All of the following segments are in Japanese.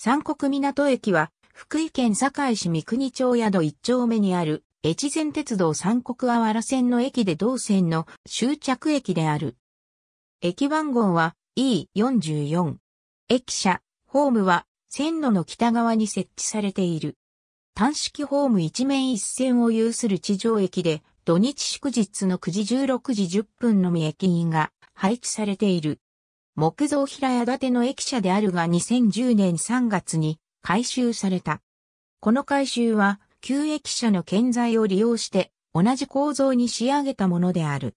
三国港駅は、福井県堺市三国町宿一丁目にある、越前鉄道三国あわら線の駅で同線の終着駅である。駅番号は E44。駅舎、ホームは線路の北側に設置されている。単式ホーム一面一線を有する地上駅で、土日祝日の9時16時10分のみ駅員が配置されている。木造平屋建ての駅舎であるが2010年3月に改修された。この改修は旧駅舎の建材を利用して同じ構造に仕上げたものである。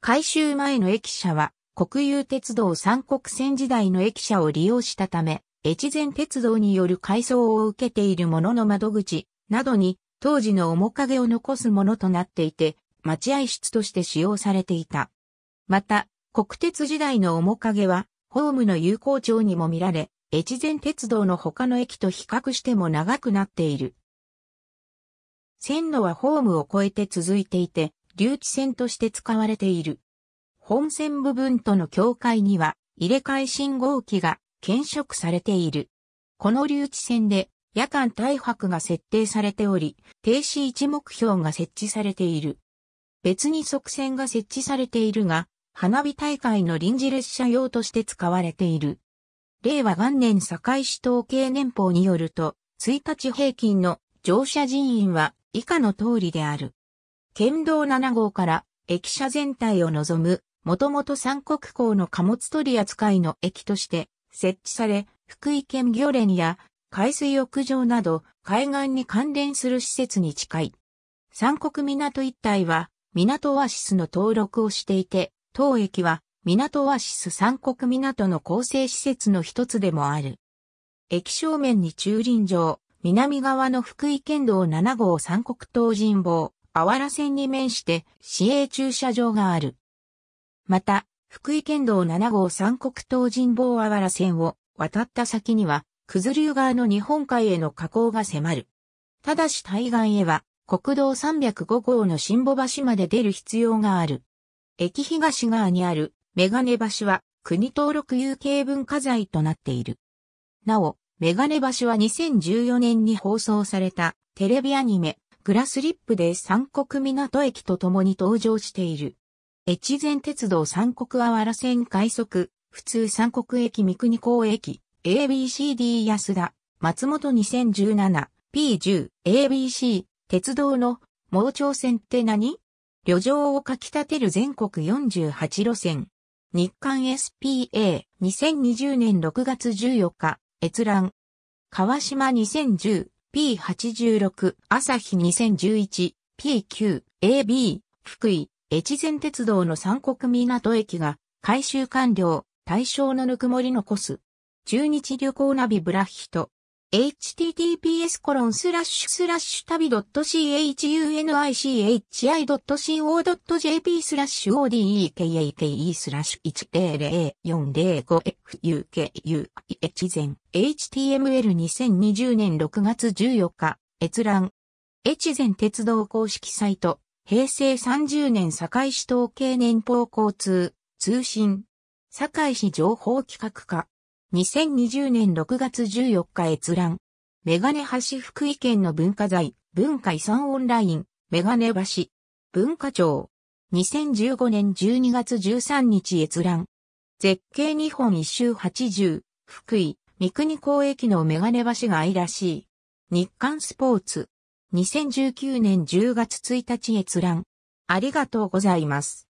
改修前の駅舎は国有鉄道三国線時代の駅舎を利用したため、越前鉄道による改装を受けているものの窓口などに当時の面影を残すものとなっていて、待合室として使用されていた。また、国鉄時代の面影は、ホームの有効調にも見られ、越前鉄道の他の駅と比較しても長くなっている。線路はホームを越えて続いていて、留置線として使われている。本線部分との境界には、入れ替え信号機が検色されている。この留置線で、夜間大白が設定されており、停止位置目標が設置されている。別に側線が設置されているが、花火大会の臨時列車用として使われている。令和元年堺市統計年報によると、1日平均の乗車人員は以下の通りである。県道7号から駅舎全体を望む、もともと三国港の貨物取り扱いの駅として設置され、福井県漁連や海水浴場など海岸に関連する施設に近い。三国港一帯は港オアシスの登録をしていて、当駅は、港オアシス三国港の構成施設の一つでもある。駅正面に駐輪場、南側の福井県道7号三国東人坊、あわら線に面して、市営駐車場がある。また、福井県道7号三国東人坊あわら線を渡った先には、九頭竜川の日本海への河口が迫る。ただし対岸へは、国道305号の新保橋まで出る必要がある。駅東側にあるメガネ橋は国登録有形文化財となっている。なお、メガネ橋は2014年に放送されたテレビアニメグラスリップで三国港駅と共に登場している。越前鉄道三国あわら線快速、普通三国駅三国港駅、ABCD 安田、松本 2017P10、ABC、鉄道の盲腸線って何旅情をかき立てる全国48路線。日刊 SPA2020 年6月14日、閲覧。川島 2010P86、朝日 2011P9、AB、福井、越前鉄道の三国港駅が改修完了、対象のぬくもり残す。中日旅行ナビブラヒト。https コロンスラッシュスラッシュ旅 .chunich.co.jp i スラッシュ odekake スラッシュ 100405fukuh 前 html2020 年6月14日閲覧越前鉄道公式サイト平成30年堺市統計年報交通通信堺市情報企画課2020年6月14日閲覧。メガネ橋福井県の文化財、文化遺産オンライン、メガネ橋。文化庁。2015年12月13日閲覧。絶景日本一周80、福井、三国港駅のメガネ橋が愛らしい。日刊スポーツ。2019年10月1日閲覧。ありがとうございます。